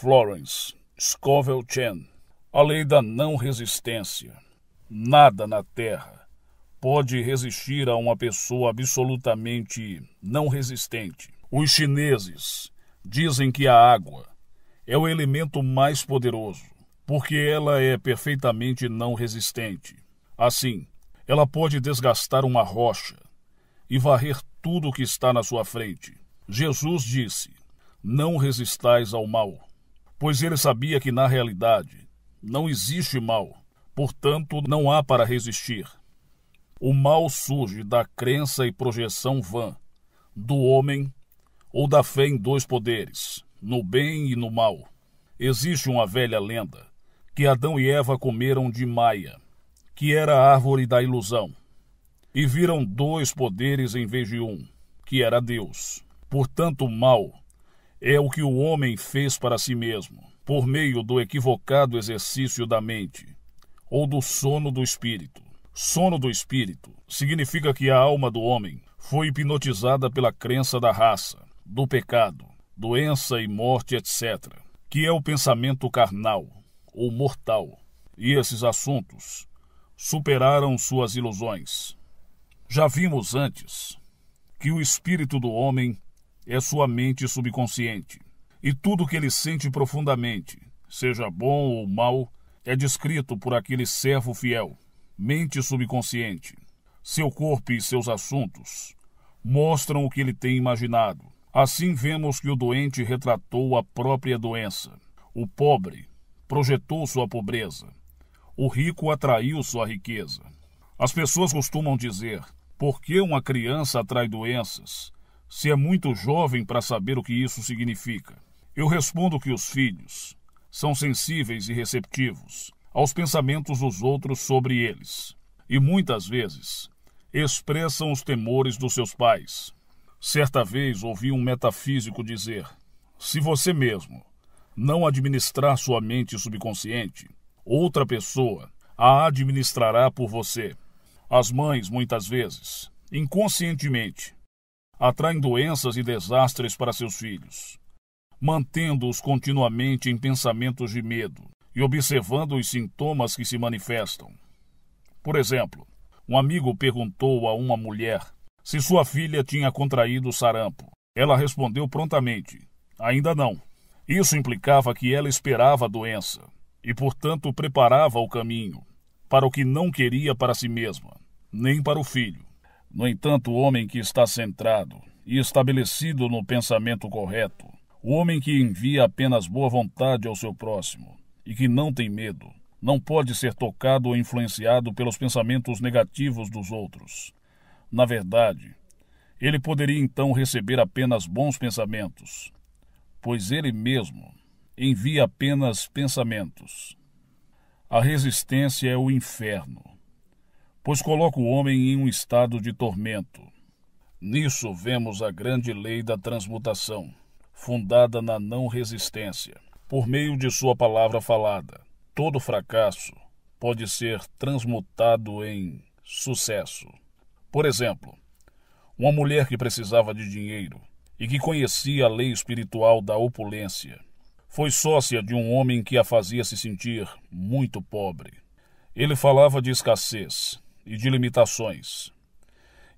Florence, Scovel Chen, a lei da não resistência. Nada na Terra pode resistir a uma pessoa absolutamente não resistente. Os chineses dizem que a água é o elemento mais poderoso, porque ela é perfeitamente não resistente. Assim, ela pode desgastar uma rocha e varrer tudo o que está na sua frente. Jesus disse: Não resistais ao mal pois ele sabia que na realidade não existe mal, portanto não há para resistir. O mal surge da crença e projeção vã, do homem ou da fé em dois poderes, no bem e no mal. Existe uma velha lenda que Adão e Eva comeram de Maia, que era a árvore da ilusão, e viram dois poderes em vez de um, que era Deus. Portanto, o mal é o que o homem fez para si mesmo, por meio do equivocado exercício da mente, ou do sono do espírito. Sono do espírito significa que a alma do homem foi hipnotizada pela crença da raça, do pecado, doença e morte, etc., que é o pensamento carnal ou mortal. E esses assuntos superaram suas ilusões. Já vimos antes que o espírito do homem é sua mente subconsciente. E tudo que ele sente profundamente, seja bom ou mal, é descrito por aquele servo fiel, mente subconsciente. Seu corpo e seus assuntos mostram o que ele tem imaginado. Assim vemos que o doente retratou a própria doença. O pobre projetou sua pobreza. O rico atraiu sua riqueza. As pessoas costumam dizer: por que uma criança atrai doenças? se é muito jovem para saber o que isso significa. Eu respondo que os filhos são sensíveis e receptivos aos pensamentos dos outros sobre eles e muitas vezes expressam os temores dos seus pais. Certa vez ouvi um metafísico dizer: se você mesmo não administrar sua mente subconsciente, outra pessoa a administrará por você. As mães, muitas vezes, inconscientemente, atraem doenças e desastres para seus filhos, mantendo-os continuamente em pensamentos de medo e observando os sintomas que se manifestam. Por exemplo, um amigo perguntou a uma mulher se sua filha tinha contraído sarampo. Ela respondeu prontamente: ainda não. Isso implicava que ela esperava a doença e, portanto, preparava o caminho para o que não queria para si mesma, nem para o filho. No entanto, o homem que está centrado e estabelecido no pensamento correto, o homem que envia apenas boa vontade ao seu próximo e que não tem medo, não pode ser tocado ou influenciado pelos pensamentos negativos dos outros. Na verdade, ele poderia então receber apenas bons pensamentos, pois ele mesmo envia apenas pensamentos. A resistência é o inferno pois coloca o homem em um estado de tormento. Nisso vemos a grande lei da transmutação, fundada na não resistência. Por meio de sua palavra falada, todo fracasso pode ser transmutado em sucesso. Por exemplo, uma mulher que precisava de dinheiro e que conhecia a lei espiritual da opulência foi sócia de um homem que a fazia se sentir muito pobre. Ele falava de escassez, e de limitações.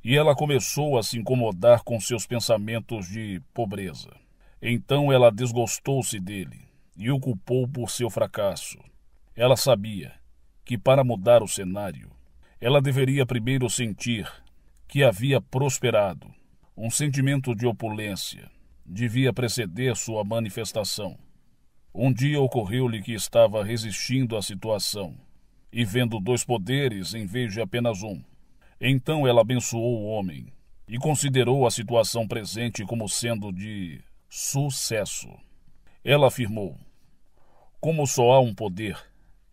E ela começou a se incomodar com seus pensamentos de pobreza. Então ela desgostou-se dele e o culpou por seu fracasso. Ela sabia que para mudar o cenário, ela deveria primeiro sentir que havia prosperado. Um sentimento de opulência devia preceder sua manifestação. Um dia ocorreu-lhe que estava resistindo à situação e vendo dois poderes em vez de apenas um. Então ela abençoou o homem e considerou a situação presente como sendo de sucesso. Ela afirmou: Como só há um poder,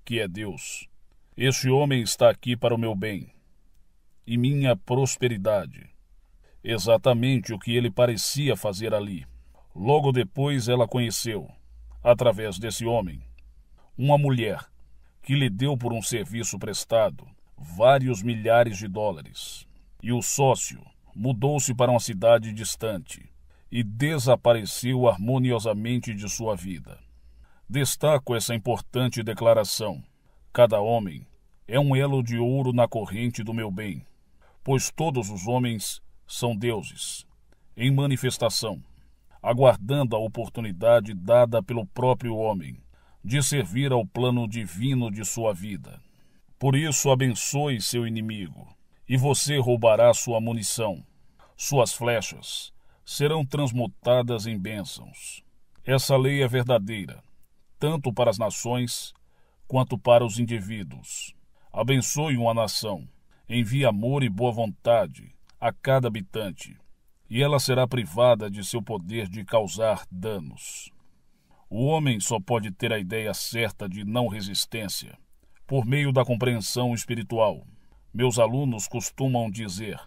que é Deus, este homem está aqui para o meu bem e minha prosperidade. Exatamente o que ele parecia fazer ali. Logo depois ela conheceu, através desse homem, uma mulher que lhe deu por um serviço prestado vários milhares de dólares. E o sócio mudou-se para uma cidade distante e desapareceu harmoniosamente de sua vida. Destaco essa importante declaração: cada homem é um elo de ouro na corrente do meu bem, pois todos os homens são deuses, em manifestação, aguardando a oportunidade dada pelo próprio homem de servir ao plano divino de sua vida. Por isso, abençoe seu inimigo, e você roubará sua munição. Suas flechas serão transmutadas em bênçãos. Essa lei é verdadeira, tanto para as nações quanto para os indivíduos. Abençoe uma nação, envie amor e boa vontade a cada habitante, e ela será privada de seu poder de causar danos. O homem só pode ter a ideia certa de não resistência por meio da compreensão espiritual. Meus alunos costumam dizer: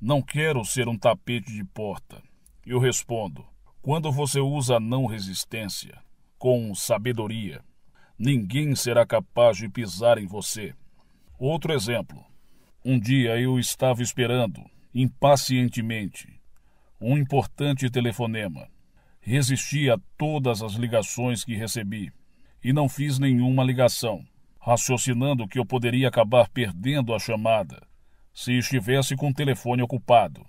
Não quero ser um tapete de porta. Eu respondo: Quando você usa não resistência com sabedoria, ninguém será capaz de pisar em você. Outro exemplo. Um dia eu estava esperando, impacientemente, um importante telefonema. Resisti a todas as ligações que recebi e não fiz nenhuma ligação, raciocinando que eu poderia acabar perdendo a chamada se estivesse com o telefone ocupado.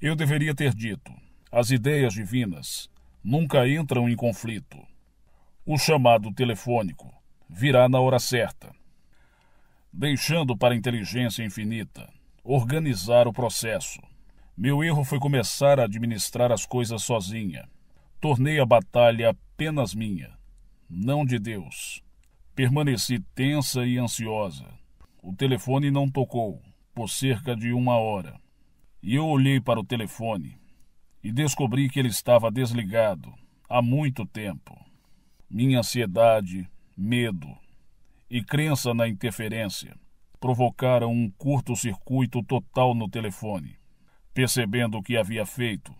Eu deveria ter dito: as ideias divinas nunca entram em conflito. O chamado telefônico virá na hora certa, deixando para a inteligência infinita organizar o processo. Meu erro foi começar a administrar as coisas sozinha Tornei a batalha apenas minha, não de Deus. Permaneci tensa e ansiosa. O telefone não tocou por cerca de uma hora. E eu olhei para o telefone e descobri que ele estava desligado há muito tempo. Minha ansiedade, medo e crença na interferência provocaram um curto-circuito total no telefone. Percebendo o que havia feito,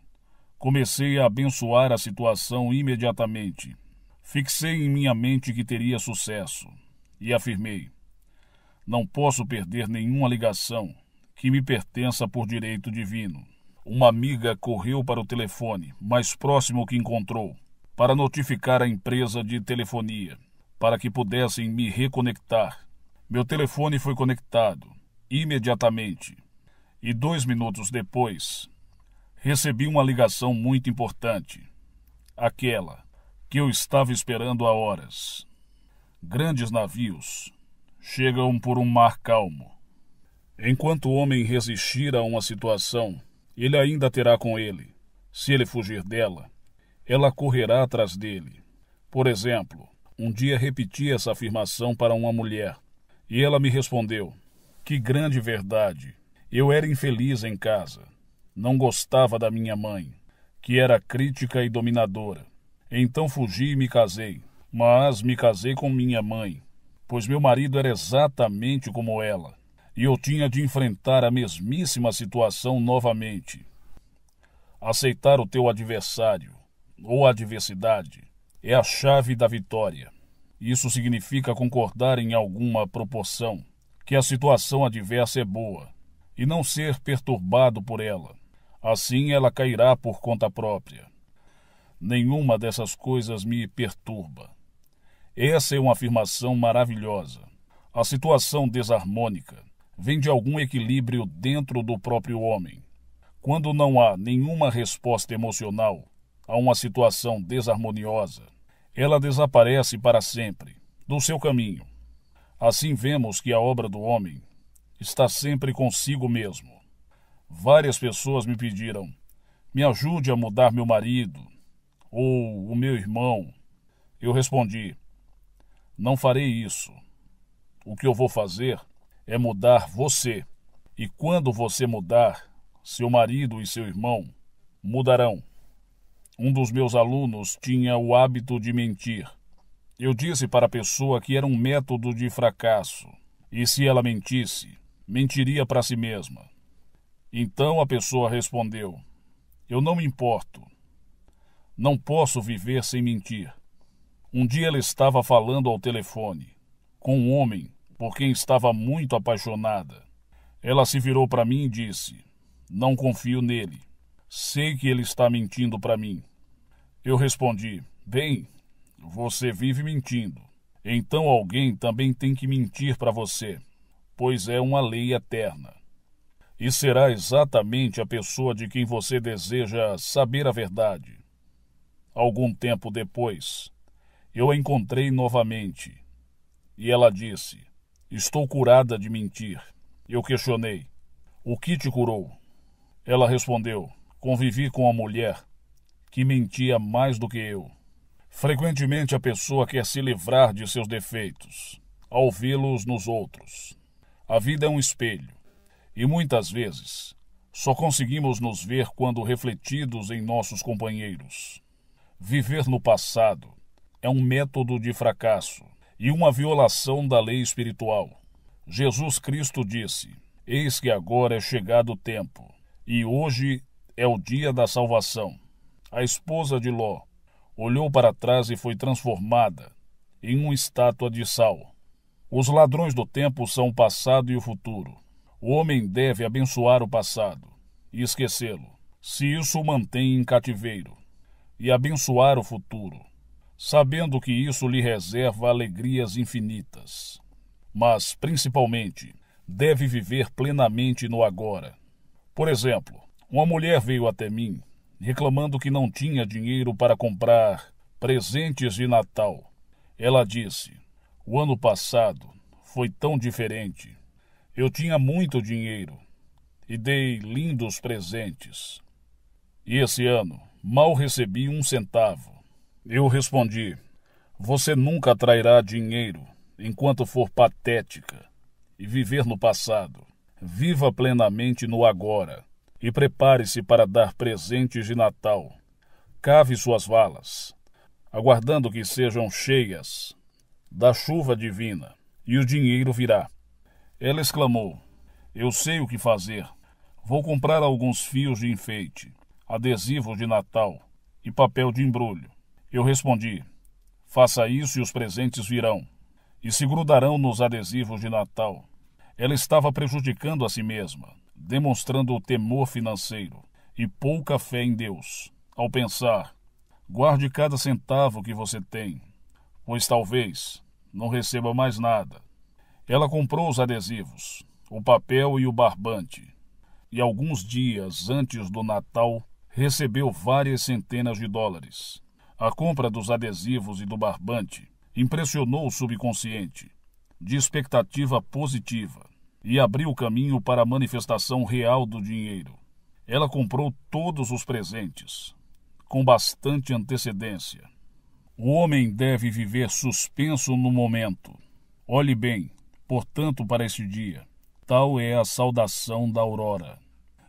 Comecei a abençoar a situação imediatamente. Fixei em minha mente que teria sucesso e afirmei: Não posso perder nenhuma ligação que me pertença por direito divino. Uma amiga correu para o telefone mais próximo que encontrou para notificar a empresa de telefonia para que pudessem me reconectar. Meu telefone foi conectado imediatamente e dois minutos depois recebi uma ligação muito importante. Aquela que eu estava esperando há horas. Grandes navios chegam por um mar calmo. Enquanto o homem resistir a uma situação, ele ainda terá com ele. Se ele fugir dela, ela correrá atrás dele. Por exemplo, um dia repeti essa afirmação para uma mulher e ela me respondeu: Que grande verdade! Eu era infeliz em casa. Não gostava da minha mãe, que era crítica e dominadora. Então fugi e me casei, mas me casei com minha mãe, pois meu marido era exatamente como ela, e eu tinha de enfrentar a mesmíssima situação novamente. Aceitar o teu adversário, ou adversidade, é a chave da vitória. Isso significa concordar em alguma proporção que a situação adversa é boa e não ser perturbado por ela. Assim ela cairá por conta própria. Nenhuma dessas coisas me perturba. Essa é uma afirmação maravilhosa. A situação desarmônica vem de algum equilíbrio dentro do próprio homem. Quando não há nenhuma resposta emocional a uma situação desarmoniosa, ela desaparece para sempre do seu caminho. Assim vemos que a obra do homem está sempre consigo mesmo. Várias pessoas me pediram: me ajude a mudar meu marido ou o meu irmão. Eu respondi: não farei isso. O que eu vou fazer é mudar você. E quando você mudar, seu marido e seu irmão mudarão. Um dos meus alunos tinha o hábito de mentir. Eu disse para a pessoa que era um método de fracasso, e se ela mentisse, mentiria para si mesma. Então a pessoa respondeu: Eu não me importo. Não posso viver sem mentir. Um dia ela estava falando ao telefone com um homem por quem estava muito apaixonada. Ela se virou para mim e disse: Não confio nele. Sei que ele está mentindo para mim. Eu respondi: Bem, você vive mentindo. Então alguém também tem que mentir para você, pois é uma lei eterna e será exatamente a pessoa de quem você deseja saber a verdade. Algum tempo depois, eu a encontrei novamente e ela disse: Estou curada de mentir. Eu questionei: O que te curou? Ela respondeu: Convivi com uma mulher que mentia mais do que eu. Frequentemente a pessoa quer se livrar de seus defeitos, ao vê-los nos outros. A vida é um espelho e muitas vezes, só conseguimos nos ver quando refletidos em nossos companheiros. Viver no passado é um método de fracasso e uma violação da lei espiritual. Jesus Cristo disse: Eis que agora é chegado o tempo, e hoje é o dia da salvação. A esposa de Ló olhou para trás e foi transformada em uma estátua de sal. Os ladrões do tempo são o passado e o futuro. O homem deve abençoar o passado e esquecê-lo, se isso o mantém em cativeiro, e abençoar o futuro, sabendo que isso lhe reserva alegrias infinitas. Mas, principalmente, deve viver plenamente no agora. Por exemplo, uma mulher veio até mim reclamando que não tinha dinheiro para comprar presentes de Natal. Ela disse: O ano passado foi tão diferente eu tinha muito dinheiro e dei lindos presentes. E esse ano mal recebi um centavo. Eu respondi: Você nunca atrairá dinheiro enquanto for patética e viver no passado. Viva plenamente no agora e prepare-se para dar presentes de Natal. Cave suas valas, aguardando que sejam cheias da chuva divina, e o dinheiro virá. Ela exclamou: Eu sei o que fazer. Vou comprar alguns fios de enfeite, adesivos de Natal e papel de embrulho. Eu respondi: Faça isso e os presentes virão, e se grudarão nos adesivos de Natal. Ela estava prejudicando a si mesma, demonstrando o temor financeiro e pouca fé em Deus, ao pensar: guarde cada centavo que você tem, pois talvez não receba mais nada ela comprou os adesivos, o papel e o barbante. E alguns dias antes do Natal, recebeu várias centenas de dólares. A compra dos adesivos e do barbante impressionou o subconsciente, de expectativa positiva, e abriu o caminho para a manifestação real do dinheiro. Ela comprou todos os presentes, com bastante antecedência. O homem deve viver suspenso no momento. Olhe bem, portanto, para este dia. Tal é a saudação da aurora.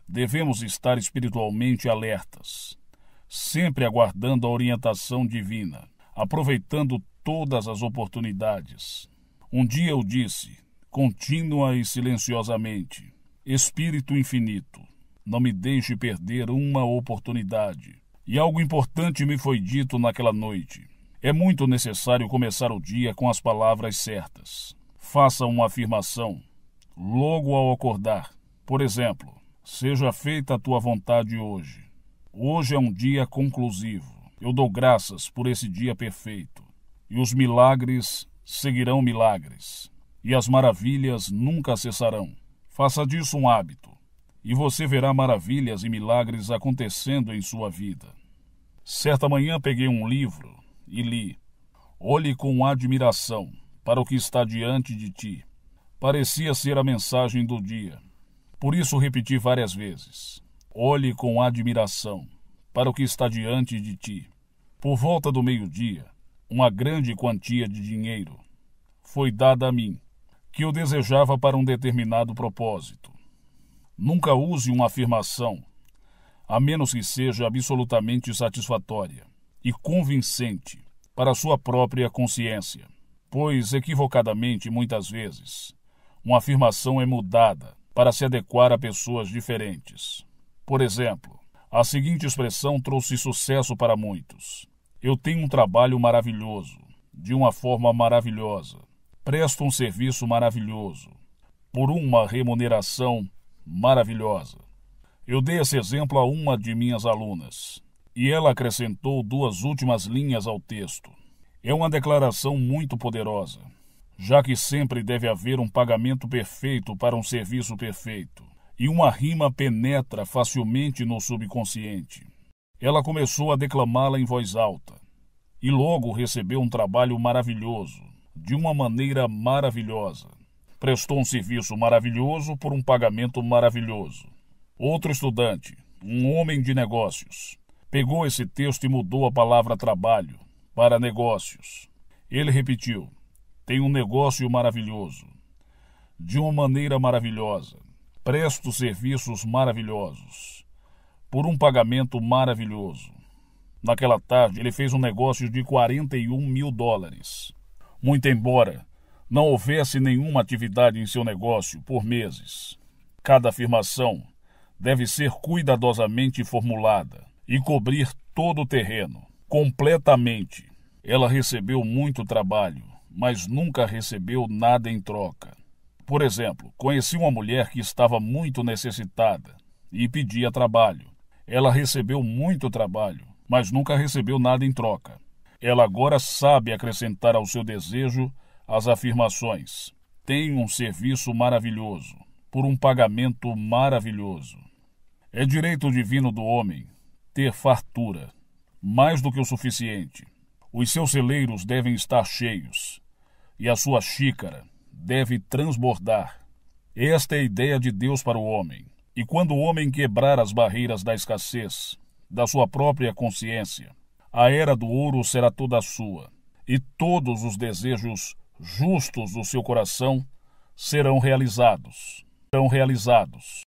Devemos estar espiritualmente alertas, sempre aguardando a orientação divina, aproveitando todas as oportunidades. Um dia eu disse, contínua e silenciosamente: Espírito infinito, não me deixe perder uma oportunidade. E algo importante me foi dito naquela noite. É muito necessário começar o dia com as palavras certas. Faça uma afirmação logo ao acordar. Por exemplo, seja feita a tua vontade hoje. Hoje é um dia conclusivo. Eu dou graças por esse dia perfeito. E os milagres seguirão milagres. E as maravilhas nunca cessarão. Faça disso um hábito, e você verá maravilhas e milagres acontecendo em sua vida. Certa manhã peguei um livro e li. Olhe com admiração para o que está diante de ti. Parecia ser a mensagem do dia. Por isso repeti várias vezes: Olhe com admiração para o que está diante de ti. Por volta do meio-dia, uma grande quantia de dinheiro foi dada a mim, que eu desejava para um determinado propósito. Nunca use uma afirmação, a menos que seja absolutamente satisfatória e convincente para sua própria consciência pois equivocadamente muitas vezes uma afirmação é mudada para se adequar a pessoas diferentes. Por exemplo, a seguinte expressão trouxe sucesso para muitos: Eu tenho um trabalho maravilhoso, de uma forma maravilhosa. Presto um serviço maravilhoso, por uma remuneração maravilhosa. Eu dei esse exemplo a uma de minhas alunas, e ela acrescentou duas últimas linhas ao texto. É uma declaração muito poderosa, já que sempre deve haver um pagamento perfeito para um serviço perfeito, e uma rima penetra facilmente no subconsciente. Ela começou a declamá-la em voz alta, e logo recebeu um trabalho maravilhoso, de uma maneira maravilhosa. Prestou um serviço maravilhoso por um pagamento maravilhoso. Outro estudante, um homem de negócios, pegou esse texto e mudou a palavra trabalho para negócios. Ele repetiu: Tem um negócio maravilhoso, de uma maneira maravilhosa. Presto serviços maravilhosos, por um pagamento maravilhoso. Naquela tarde, ele fez um negócio de 41 mil dólares. Muito embora não houvesse nenhuma atividade em seu negócio por meses, cada afirmação deve ser cuidadosamente formulada e cobrir todo o terreno completamente. Ela recebeu muito trabalho, mas nunca recebeu nada em troca. Por exemplo, conheci uma mulher que estava muito necessitada e pedia trabalho. Ela recebeu muito trabalho, mas nunca recebeu nada em troca. Ela agora sabe acrescentar ao seu desejo as afirmações: tem um serviço maravilhoso, por um pagamento maravilhoso. É direito divino do homem ter fartura mais do que o suficiente. Os seus celeiros devem estar cheios, e a sua xícara deve transbordar. Esta é a ideia de Deus para o homem. E quando o homem quebrar as barreiras da escassez, da sua própria consciência, a era do ouro será toda sua, e todos os desejos justos do seu coração serão realizados. Serão realizados.